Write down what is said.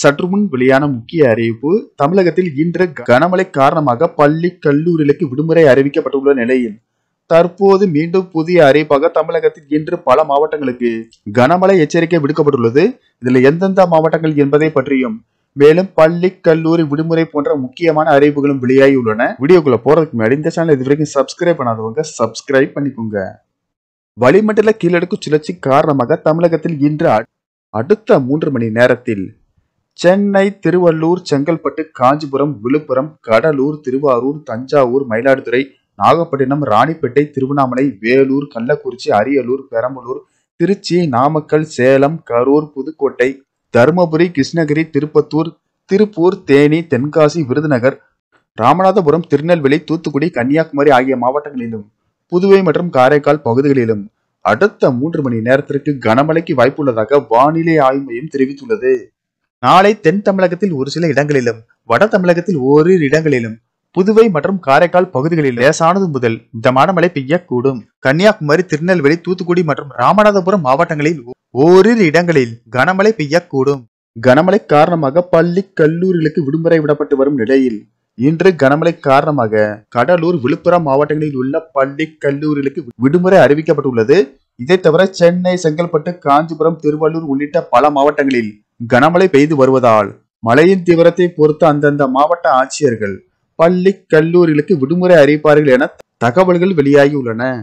சற்று முன் வெளியான முக்கிய அறிவிப்பு தமிழகத்தில் இன்று கனமழை காரணமாக பள்ளி கல்லூரிகளுக்கு விடுமுறை அறிவிக்கப்பட்டுள்ள நிலையில் தற்போது மீண்டும் புதிய அறிவிப்பாக தமிழகத்தில் இன்று பல மாவட்டங்களுக்கு கனமழை எச்சரிக்கை விடுக்கப்பட்டுள்ளது இதில் எந்தெந்த மாவட்டங்கள் என்பதை பற்றியும் மேலும் பள்ளி கல்லூரி விடுமுறை போன்ற முக்கியமான அறிவிப்புகளும் வெளியாகி உள்ளன வீடியோக்குள்ள போறதுக்கு முன்னாடி இந்த சேனல் இது வரைக்கும் சப்ஸ்கிரைப் பண்ணாதவங்க சப்ஸ்கிரைப் பண்ணிக்கோங்க வளிமண்டல கீழடுக்கு சுழற்சி காரணமாக தமிழகத்தில் இன்று அடுத்த மூன்று மணி நேரத்தில் சென்னை திருவள்ளூர் செங்கல்பட்டு காஞ்சிபுரம் விழுப்புரம் கடலூர் திருவாரூர் தஞ்சாவூர் மயிலாடுதுறை நாகப்பட்டினம் ராணிப்பேட்டை திருவண்ணாமலை வேலூர் கள்ளக்குறிச்சி அரியலூர் பெரம்பலூர் திருச்சி நாமக்கல் சேலம் கரூர் புதுக்கோட்டை தருமபுரி கிருஷ்ணகிரி திருப்பத்தூர் திருப்பூர் தேனி தென்காசி விருதுநகர் ராமநாதபுரம் திருநெல்வேலி தூத்துக்குடி கன்னியாகுமரி ஆகிய மாவட்டங்களிலும் புதுவை மற்றும் காரைக்கால் பகுதிகளிலும் அடுத்த மூன்று மணி நேரத்திற்கு கனமழைக்கு வாய்ப்புள்ளதாக வானிலை ஆய்வு மையம் தெரிவித்துள்ளது நாளை தென் தமிழகத்தில் ஒரு சில இடங்களிலும் வட தமிழகத்தில் ஓரிரு இடங்களிலும் புதுவை மற்றும் காரைக்கால் பகுதிகளில் லேசானது முதல் மிதமான மழை பெய்யக்கூடும் கன்னியாகுமரி திருநெல்வேலி தூத்துக்குடி மற்றும் ராமநாதபுரம் மாவட்டங்களில் ஓரிரு இடங்களில் கனமழை பெய்யக்கூடும் கனமழை காரணமாக பள்ளி கல்லூரிகளுக்கு விடுமுறை விடப்பட்டு வரும் நிலையில் இன்று கனமழை காரணமாக கடலூர் விழுப்புரம் மாவட்டங்களில் உள்ள பள்ளி கல்லூரிகளுக்கு விடுமுறை அறிவிக்கப்பட்டுள்ளது இதை தவிர சென்னை செங்கல்பட்டு காஞ்சிபுரம் திருவள்ளூர் உள்ளிட்ட பல மாவட்டங்களில் கனமழை பெய்து வருவதால் மழையின் தீவிரத்தை பொறுத்து அந்தந்த மாவட்ட ஆட்சியர்கள் பள்ளி கல்லூரிகளுக்கு விடுமுறை அறிவிப்பார்கள் என தகவல்கள் வெளியாகியுள்ளன